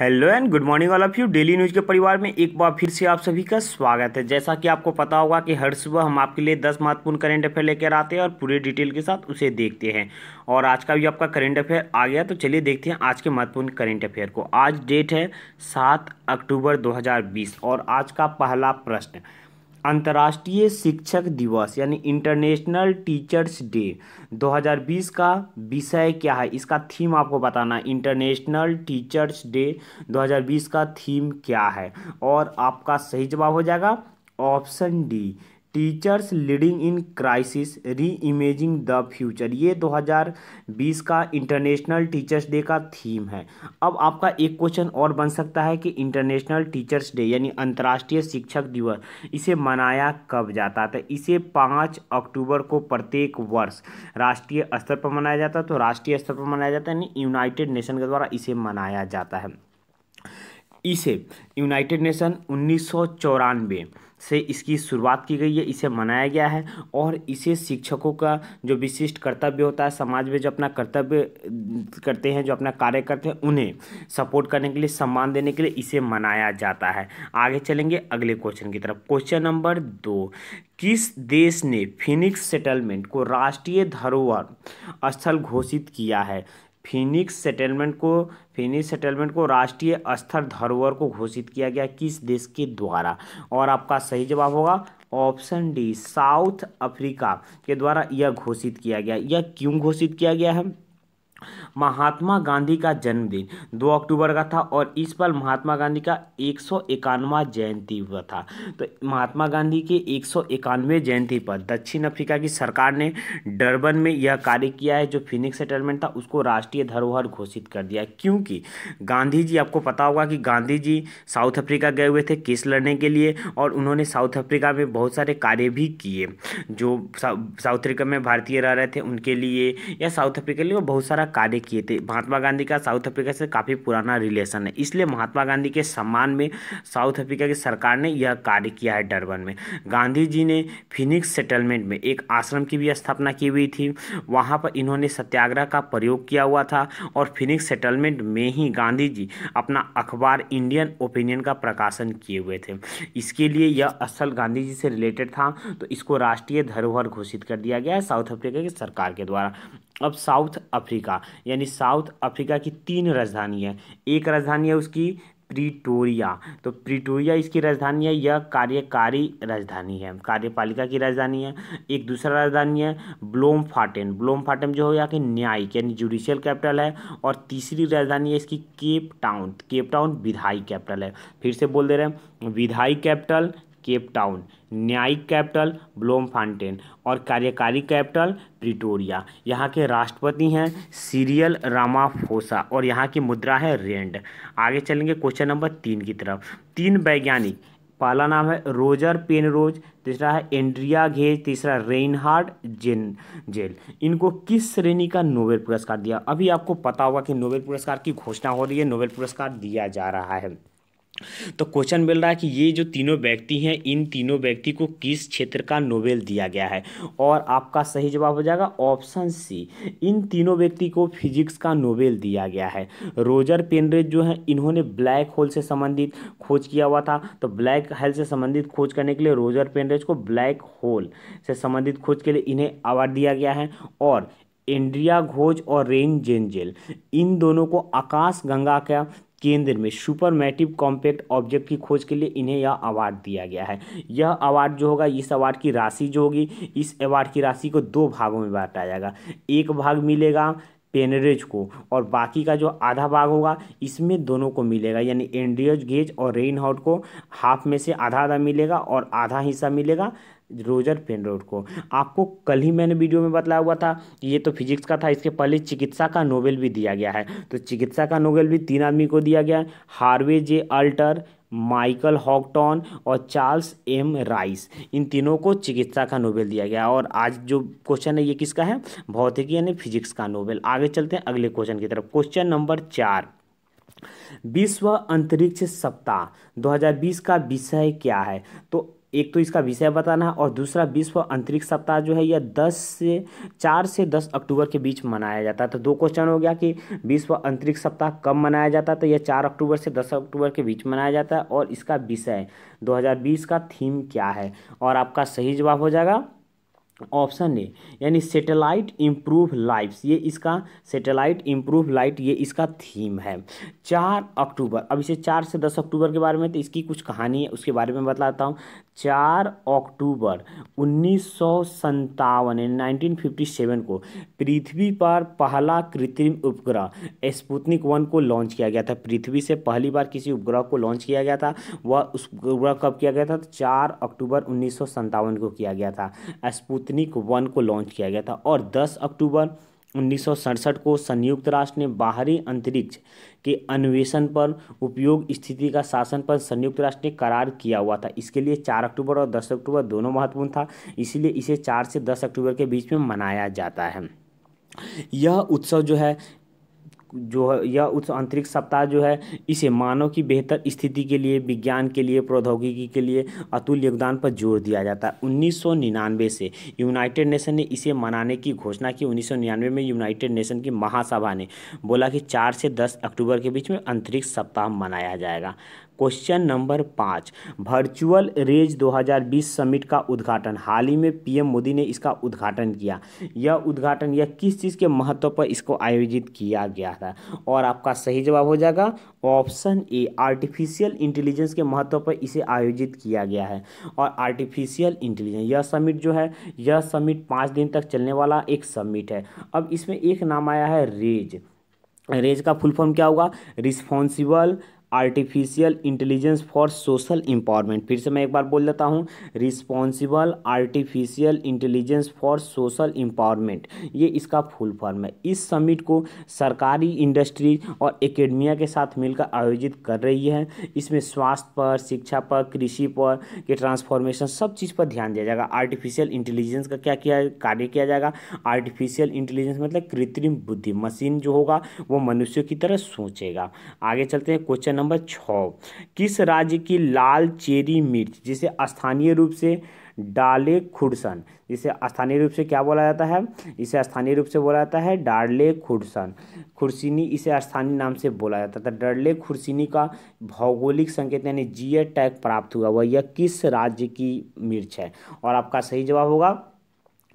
hello and good morning all of you daily news के परिवार में एक बार फिर से आप सभी का स्वागत है जैसा कि आपको पता होगा कि हर सुबह हम आपके लिए 10 महत्वपूर्ण करंट अफेयर लेकर आते हैं और पूरे डिटेल के साथ उसे देखते हैं और आज का भी आपका करंट अफेयर आ गया तो चलिए देखते हैं आज के महत्वपूर्ण करंट अफेयर को आज डेट है सात अक्टूबर दो और आज का पहला प्रश्न अंतर्राष्ट्रीय शिक्षक दिवस यानी इंटरनेशनल टीचर्स डे 2020 का विषय क्या है इसका थीम आपको बताना है इंटरनेशनल टीचर्स डे 2020 का थीम क्या है और आपका सही जवाब हो जाएगा option D teachers leading in crisis reimagining the future ये 2020 का इंटरनेशनल टीचर्स डे का थीम है अब आपका एक क्वेश्चन और बन सकता है कि इंटरनेशनल टीचर्स डे यानी अंतर्राष्ट्रीय शिक्षक दिवस इसे मनाया कब जाता था तो इसे पाँच अक्टूबर को प्रत्येक वर्ष राष्ट्रीय स्तर पर मनाया जाता है तो राष्ट्रीय स्तर पर मनाया जाता है यानी यूनाइटेड नेशन के द्वारा इसे मनाया जाता है इसे यूनाइटेड नेशन उन्नीस सौ चौरानवे से इसकी शुरुआत की गई है इसे मनाया गया है और इसे शिक्षकों का जो विशिष्ट कर्तव्य होता है समाज में जो अपना कर्तव्य करते हैं जो अपना कार्य करते हैं उन्हें सपोर्ट करने के लिए सम्मान देने के लिए इसे मनाया जाता है आगे चलेंगे अगले क्वेश्चन की तरफ क्वेश्चन नंबर दो किस देश ने फिनिक्स सेटलमेंट को राष्ट्रीय धरोहर स्थल घोषित किया है फिनिक्स सेटलमेंट को फिनिक्स सेटलमेंट को राष्ट्रीय स्तर धरोहर को घोषित किया गया किस देश के द्वारा और आपका सही जवाब होगा ऑप्शन डी साउथ अफ्रीका के द्वारा यह घोषित किया गया यह क्यों घोषित किया गया है महात्मा गांधी का जन्मदिन 2 अक्टूबर का था और इस पर महात्मा गांधी का एक जयंती हुआ था तो महात्मा गांधी के एक जयंती पर दक्षिण अफ्रीका की सरकार ने डरबन में यह कार्य किया है जो फिनिक्स सेटलमेंट था उसको राष्ट्रीय धरोहर घोषित कर दिया क्योंकि गांधी जी आपको पता होगा कि गांधी जी साउथ अफ्रीका गए हुए थे केस लड़ने के लिए और उन्होंने साउथ अफ्रीका में बहुत सारे कार्य भी किए जो साउथ अफ्रीका में भारतीय रह रहे थे उनके लिए या साउथ अफ्रीका के लिए बहुत सारा कार्य किए थे महात्मा गांधी का साउथ अफ्रीका से काफ़ी पुराना रिलेशन है इसलिए महात्मा गांधी के सम्मान में साउथ अफ्रीका की सरकार ने यह कार्य किया है डरबन में गांधी जी ने फिनिक्स सेटलमेंट में एक आश्रम की भी स्थापना की हुई थी वहाँ पर इन्होंने सत्याग्रह का प्रयोग किया हुआ था और फिनिक्स सेटलमेंट में ही गांधी जी अपना अखबार इंडियन ओपिनियन का प्रकाशन किए हुए थे इसके लिए यह असल गांधी जी से रिलेटेड था तो इसको राष्ट्रीय धरोहर घोषित कर दिया गया है साउथ अफ्रीका की सरकार के द्वारा अब साउथ अफ्रीका यानी साउथ अफ्रीका की तीन राजधानी है एक राजधानी है उसकी प्रिटोरिया तो प्रिटोरिया इसकी राजधानी है यह कार्यकारी राजधानी है कार्यपालिका की राजधानी है एक दूसरा राजधानी है ब्लोम फाटेन ब्लोम फाटेन जो हो यहाँ के न्यायिक यानी जुडिशियल कैपिटल है और तीसरी राजधानी है इसकी केप टाउन केप टाउन विधायी कैपिटल है फिर से बोल दे रहे हैं विधायी कैपिटल केप टाउन न्यायिक कैपिटल ब्लोम फाउंटेन और कार्यकारी कैपिटल प्रिटोरिया यहाँ के राष्ट्रपति हैं सीरियल रामाफोसा और यहाँ की मुद्रा है रेंड आगे चलेंगे क्वेश्चन नंबर तीन की तरफ तीन वैज्ञानिक पहला नाम है रोजर पेनरोज तीसरा है एंड्रिया घेज तीसरा रेनहार्ड जेन जेल इनको किस श्रेणी का नोबेल पुरस्कार दिया अभी आपको पता होगा कि नोबेल पुरस्कार की घोषणा हो रही है नोबेल पुरस्कार दिया जा रहा है तो क्वेश्चन मिल रहा है कि ये जो तीनों व्यक्ति हैं इन तीनों व्यक्ति को किस क्षेत्र का नोबेल दिया गया है और आपका सही जवाब हो जाएगा ऑप्शन सी इन तीनों व्यक्ति को फिजिक्स का नोबेल दिया गया है रोजर पेनरेज जो है इन्होंने ब्लैक होल से संबंधित खोज किया हुआ था तो ब्लैक हेल से संबंधित खोज करने के लिए रोजर पेनरेज को ब्लैक होल से संबंधित खोज के लिए इन्हें अवार्ड दिया गया है और एंड्रिया घोज और रेन जेंजेल इन दोनों को आकाश गंगा का केंद्र में सुपर मैटिव कॉम्पैक्ट ऑब्जेक्ट की खोज के लिए इन्हें यह अवार्ड दिया गया है यह अवार्ड जो होगा इस अवार्ड की राशि जो होगी इस अवार्ड की राशि को दो भागों में बांटा जाएगा एक भाग मिलेगा पेनरेज को और बाकी का जो आधा भाग होगा इसमें दोनों को मिलेगा यानी एंड्रियज गेज और रेन को हाफ में से आधा आधा मिलेगा और आधा हिस्सा मिलेगा रोजर पेनरोड को आपको कल ही मैंने वीडियो में बताया हुआ था ये तो फिजिक्स का था इसके पहले चिकित्सा का नोबेल भी दिया गया है तो चिकित्सा का नोबेल भी तीन आदमी को दिया गया है Harvey J Alter Michael Houghton और चार्ल्स एम राइस इन तीनों को चिकित्सा का नोबेल दिया गया और आज जो क्वेश्चन है ये किसका है भौतिकी यानी फिजिक्स का नोबेल आगे चलते हैं अगले क्वेश्चन की तरफ क्वेश्चन नंबर चार विश्व अंतरिक्ष सप्ताह 2020 का विषय क्या है तो एक तो इसका विषय बताना है और दूसरा विश्व अंतरिक्ष सप्ताह जो है यह दस से चार से दस अक्टूबर के बीच मनाया जाता है तो दो क्वेश्चन हो गया कि विश्व अंतरिक्ष सप्ताह कब मनाया जाता है तो यह चार अक्टूबर से दस अक्टूबर के बीच मनाया जाता है और इसका विषय 2020 का थीम क्या है और आपका सही जवाब हो जाएगा ऑप्शन ए यानी सेटेलाइट इम्प्रूव लाइफ्स ये इसका सेटेलाइट इम्प्रूव लाइट ये इसका थीम है चार अक्टूबर अब इसे चार से दस अक्टूबर के बारे में तो इसकी कुछ कहानी है उसके बारे में बताता हूँ चार अक्टूबर उन्नीस सौ संतावन नाइनटीन फिफ्टी सेवन को पृथ्वी पर पहला कृत्रिम उपग्रह स्पुतनिक वन को लॉन्च किया गया था पृथ्वी से पहली बार किसी उपग्रह को लॉन्च किया गया था वह उस उपग्रह कब किया गया था तो चार अक्टूबर उन्नीस सौ संतावन को किया गया था स्पुतनिक वन को लॉन्च किया गया था और दस अक्टूबर उन्नीस को संयुक्त राष्ट्र ने बाहरी अंतरिक्ष के अन्वेषण पर उपयोग स्थिति का शासन पर संयुक्त राष्ट्र ने करार किया हुआ था इसके लिए चार अक्टूबर और दस अक्टूबर दोनों महत्वपूर्ण था इसीलिए इसे चार से दस अक्टूबर के बीच में मनाया जाता है यह उत्सव जो है जो है यह उस अंतरिक्ष सप्ताह जो है इसे मानव की बेहतर स्थिति के लिए विज्ञान के लिए प्रौद्योगिकी के लिए अतुल योगदान पर जोर दिया जाता है उन्नीस से यूनाइटेड नेशन ने इसे मनाने की घोषणा की उन्नीस में यूनाइटेड नेशन की महासभा ने बोला कि चार से दस अक्टूबर के बीच में अंतरिक्ष सप्ताह मनाया जाएगा क्वेश्चन नंबर पाँच वर्चुअल रेज 2020 समिट का उद्घाटन हाल ही में पीएम मोदी ने इसका उद्घाटन किया यह उद्घाटन यह किस चीज़ के महत्व पर इसको आयोजित किया गया था और आपका सही जवाब हो जाएगा ऑप्शन ए आर्टिफिशियल इंटेलिजेंस के महत्व पर इसे आयोजित किया गया है और आर्टिफिशियल इंटेलिजेंस यह समिट जो है यह समिट पाँच दिन तक चलने वाला एक समिट है अब इसमें एक नाम आया है रेज रेज का फुल फॉर्म क्या होगा responsible artificial intelligence for social empowerment फिर से मैं एक बार बोल देता हूँ responsible artificial intelligence for social empowerment ये इसका फुल फॉर्म है इस समिट को सरकारी इंडस्ट्री और एकेडमिया के साथ मिलकर आयोजित कर रही है इसमें स्वास्थ्य पर शिक्षा पर कृषि पर के ट्रांसफॉर्मेशन सब चीज़ पर ध्यान दिया जाएगा आर्टिफिशियल इंटेलिजेंस का क्या किया कार्य किया जाएगा आर्टिफिशियल इंटेलिजेंस मतलब कृत्रिम बुद्धि मशीन जो होगा वो मनुष्य की तरह सोचेगा आगे चलते हैं क्वेश्चन नंबर नंबर छः किस राज्य की लाल चेरी मिर्च जिसे स्थानीय रूप से डाले खुड़सन इसे स्थानीय रूप से क्या बोला जाता है इसे स्थानीय रूप से बोला जाता है डाले खुड़सन खुर्सिनी इसे स्थानीय नाम से बोला जाता था तो डरले खुर्सिनी का भौगोलिक संकेत यानी जीए टैग प्राप्त हुआ हुआ यह किस राज्य की मिर्च है और आपका सही जवाब होगा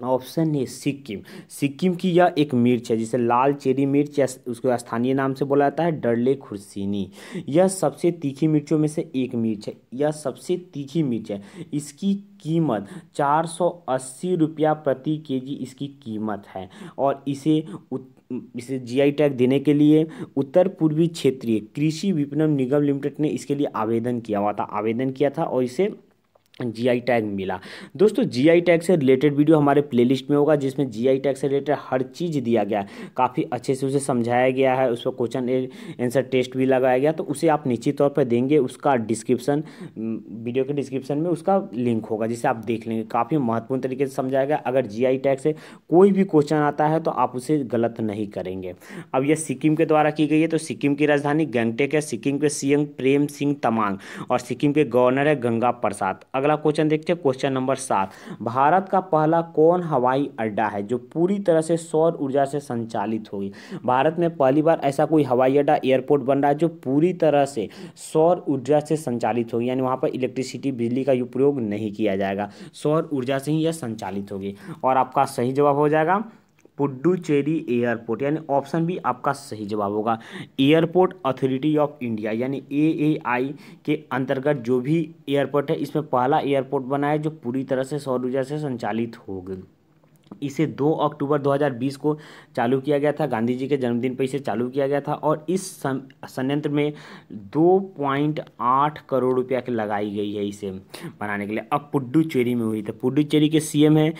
ऑप्शन है सिक्किम सिक्किम की यह एक मिर्च है जिसे लाल चेरी मिर्च या उसको स्थानीय नाम से बोला जाता है डरले खुर्सिनी यह सबसे तीखी मिर्चों में से एक मिर्च है यह सबसे तीखी मिर्च है इसकी कीमत चार सौ अस्सी रुपया प्रति केजी इसकी कीमत है और इसे उत, इसे जीआई टैग देने के लिए उत्तर पूर्वी क्षेत्रीय कृषि विपणन निगम लिमिटेड ने इसके लिए आवेदन किया हुआ था आवेदन किया था और इसे जीआई टैग मिला दोस्तों जीआई टैग से रिलेटेड वीडियो हमारे प्लेलिस्ट में होगा जिसमें जीआई टैग से रिलेटेड हर चीज़ दिया गया है काफ़ी अच्छे से उसे समझाया गया है उस पर क्वेश्चन आंसर टेस्ट भी लगाया गया तो उसे आप निश्चित तौर पर देंगे उसका डिस्क्रिप्शन वीडियो के डिस्क्रिप्शन में उसका लिंक होगा जिसे आप देख लेंगे काफ़ी महत्वपूर्ण तरीके से समझाया गया अगर जी टैग से कोई भी क्वेश्चन आता है तो आप उसे गलत नहीं करेंगे अब यह सिक्किम के द्वारा की गई है तो सिक्किम की राजधानी गंगटेक है सिक्किम के सीएम प्रेम सिंह तमांग और सिक्किम के गवर्नर है गंगा प्रसाद अगर अगला क्वेश्चन देखते हैं क्वेश्चन नंबर सात भारत का पहला कौन हवाई अड्डा है जो पूरी तरह से सौर ऊर्जा से संचालित होगी भारत में पहली बार ऐसा कोई हवाई अड्डा एयरपोर्ट बन रहा है जो पूरी तरह से सौर ऊर्जा से संचालित होगी यानी वहाँ पर इलेक्ट्रिसिटी बिजली का उपयोग नहीं किया जाएगा सौर ऊर्जा से ही यह संचालित होगी और आपका सही जवाब हो जाएगा पुडुचेरी एयरपोर्ट यानी ऑप्शन भी आपका सही जवाब होगा एयरपोर्ट अथॉरिटी ऑफ इंडिया यानी एएआई के अंतर्गत जो भी एयरपोर्ट है इसमें पहला एयरपोर्ट बना है जो पूरी तरह से सौर ऊर्जा से संचालित होगी इसे 2 अक्टूबर 2020 को चालू किया गया था गांधी जी के जन्मदिन पर इसे चालू किया गया था और इस संयंत्र में 2.8 करोड़ रुपया की लगाई गई है इसे बनाने के लिए अब पुडुचेरी में हुई थी तो पुडुचेरी के सीएम हैं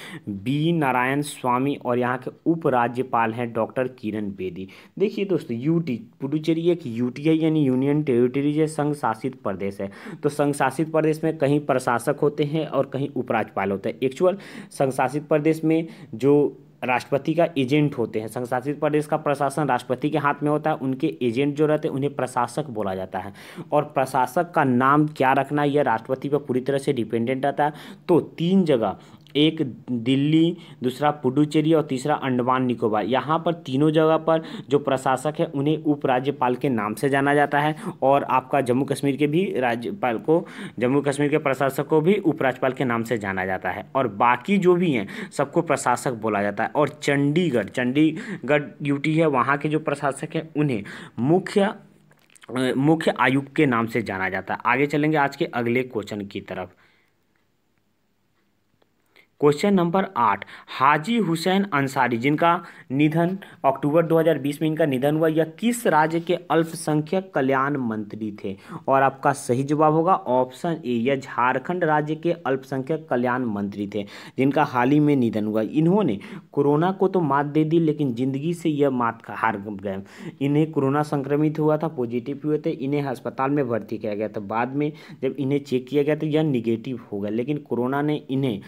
बी नारायण स्वामी और यहाँ के उपराज्यपाल हैं डॉक्टर किरण बेदी देखिए दोस्तों यूटी पुडुचेरी एक यू यानी यूनियन टेरिटरीज है संघ शासित प्रदेश है तो संघ शासित प्रदेश में कहीं प्रशासक होते हैं और कहीं उपराज्यपाल होते हैं एक्चुअल संघ शासित प्रदेश में जो राष्ट्रपति का एजेंट होते हैं शासित प्रदेश का प्रशासन राष्ट्रपति के हाथ में होता है उनके एजेंट जो रहते हैं उन्हें प्रशासक बोला जाता है और प्रशासक का नाम क्या रखना यह राष्ट्रपति पर पूरी तरह से डिपेंडेंट रहता है तो तीन जगह एक दिल्ली दूसरा पुडुचेरी और तीसरा अंडमान निकोबार यहाँ पर तीनों जगह पर जो प्रशासक है उन्हें उपराज्यपाल के नाम से जाना जाता है और आपका जम्मू कश्मीर के भी राज्यपाल को जम्मू कश्मीर के प्रशासक को भी उपराज्यपाल के नाम से जाना जाता है और बाकी जो भी हैं सबको प्रशासक बोला जाता है और चंडीगढ़ चंडीगढ़ यूटी है वहाँ के जो प्रशासक हैं उन्हें मुख्य मुख्य आयुक्त के नाम से जाना जाता है आगे चलेंगे आज के अगले क्वेश्चन की तरफ क्वेश्चन नंबर आठ हाजी हुसैन अंसारी जिनका निधन अक्टूबर 2020 में इनका निधन हुआ यह किस राज्य के अल्पसंख्यक कल्याण मंत्री थे और आपका सही जवाब होगा ऑप्शन ए यह झारखंड राज्य के अल्पसंख्यक कल्याण मंत्री थे जिनका हाल ही में निधन हुआ इन्होंने कोरोना को तो मात दे दी लेकिन जिंदगी से यह मात हार गए इन्हें कोरोना संक्रमित हुआ था पॉजिटिव हुए थे इन्हें अस्पताल में भर्ती किया गया था बाद में जब इन्हें चेक किया गया तो यह निगेटिव हो गया लेकिन कोरोना ने इन्हें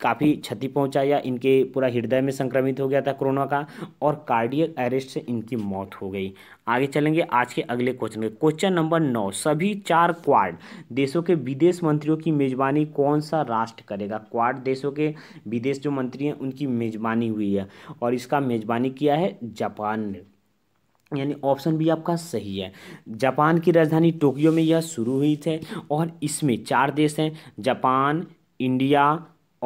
काफ़ी काफ़ी क्षति पहुंचाई या इनके पूरा हृदय में संक्रमित हो गया था कोरोना का और कार्डियक अरेस्ट से इनकी मौत हो गई आगे चलेंगे आज के अगले क्वेश्चन के क्वेश्चन नंबर नौ सभी चार क्वाड देशों के विदेश मंत्रियों की मेजबानी कौन सा राष्ट्र करेगा क्वाड देशों के विदेश जो मंत्री हैं उनकी मेजबानी हुई है और इसका मेजबानी किया है जापान ने यानी ऑप्शन भी आपका सही है जापान की राजधानी टोक्यो में यह शुरू हुई थे और इसमें चार देश हैं जापान इंडिया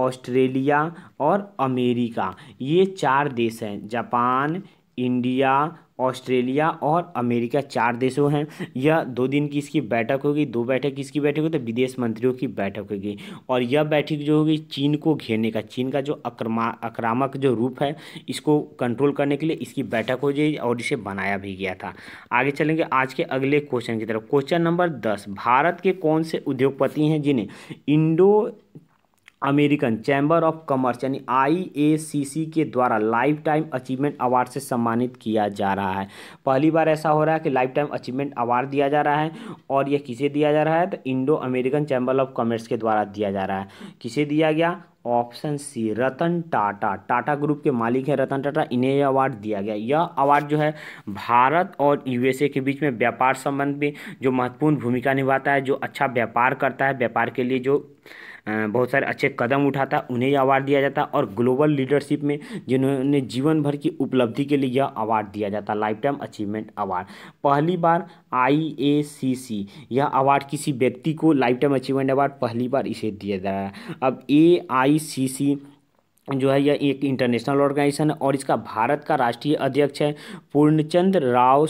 ऑस्ट्रेलिया और अमेरिका ये चार देश हैं जापान इंडिया ऑस्ट्रेलिया और अमेरिका चार देशों हैं यह दो दिन की इसकी बैठक होगी दो बैठक किसकी बैठक होगी तो विदेश मंत्रियों की बैठक होगी और यह बैठक जो होगी चीन को घेरने का चीन का जो आक्रमा आक्रामक जो रूप है इसको कंट्रोल करने के लिए इसकी बैठक हो जाएगी और इसे बनाया भी गया था आगे चलेंगे आज के अगले क्वेश्चन की तरफ क्वेश्चन नंबर दस भारत के कौन से उद्योगपति हैं जिन्हें Indo American chamber of commerce यानी आईएसीसी के द्वारा लाइफ टाइम अचीवमेंट अवार्ड से सम्मानित किया जा रहा है पहली बार ऐसा हो रहा है कि लाइफ टाइम अचीवमेंट अवार्ड दिया जा रहा है और यह किसे दिया जा रहा है तो Indo American chamber of commerce के द्वारा दिया जा रहा है किसे दिया गया option C Ratan Tata Tata group के मालिक हैं रतन टाटा इन्हें यह अवार्ड दिया गया यह अवार्ड जो है भारत और यूएसए के बीच में व्यापार संबंध में जो महत्वपूर्ण भूमिका निभाता है जो अच्छा व्यापार करता है व्यापार के लिए जो बहुत सारे अच्छे कदम उठाता उन्हें यह अवार्ड दिया जाता और ग्लोबल लीडरशिप में जिन्होंने जीवन भर की उपलब्धि के लिए यह अवार्ड दिया जाता लाइफ टाइम अचीवमेंट अवार्ड पहली बार आई यह अवार्ड किसी व्यक्ति को लाइफ टाइम अचीवमेंट अवार्ड पहली बार इसे दिया जा रहा है अब ए जो है यह एक इंटरनेशनल ऑर्गेनाइजेशन है और इसका भारत का राष्ट्रीय अध्यक्ष है पूर्णचंद राव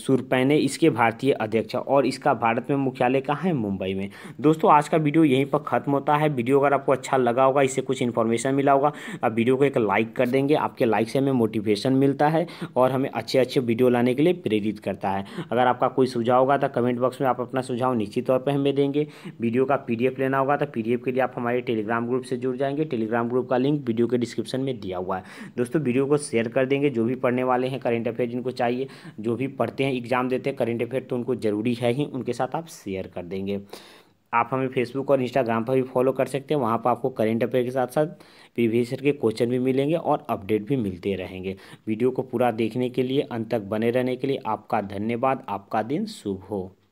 सुरपैने इसके भारतीय अध्यक्ष है और इसका भारत में मुख्यालय कहाँ है मुंबई में दोस्तों आज का वीडियो यहीं पर ख़त्म होता है वीडियो अगर आपको अच्छा लगा होगा इससे कुछ इन्फॉर्मेशन मिला होगा आप वीडियो को एक लाइक कर देंगे आपके लाइक से हमें मोटिवेशन मिलता है और हमें अच्छे अच्छे वीडियो लाने के लिए प्रेरित करता है अगर आपका कोई सुझाव होगा तो कमेंट बॉक्स में आप अपना सुझाव निश्चित तौर पर हमें देंगे वीडियो का पी लेना होगा तो पी के लिए आप हमारे टेलीग्राम ग्रुप से जुड़ जाएंगे टेलीग्राम ग्रुप का लिंक वीडियो के डिस्क्रिप्शन में दिया हुआ है दोस्तों वीडियो को शेयर कर देंगे जो भी पढ़ने वाले हैं करेंट अफेयर जिनको चाहिए जो भी पढ़ते हैं एग्जाम देते हैं करेंट अफेयर तो उनको ज़रूरी है ही उनके साथ आप शेयर कर देंगे आप हमें फेसबुक और इंस्टाग्राम पर भी फॉलो कर सकते हैं वहाँ पर आपको करेंट अफेयर के साथ साथ प्रीवियस के क्वेश्चन भी मिलेंगे और अपडेट भी मिलते रहेंगे वीडियो को पूरा देखने के लिए अंत तक बने रहने के लिए आपका धन्यवाद आपका दिन शुभ हो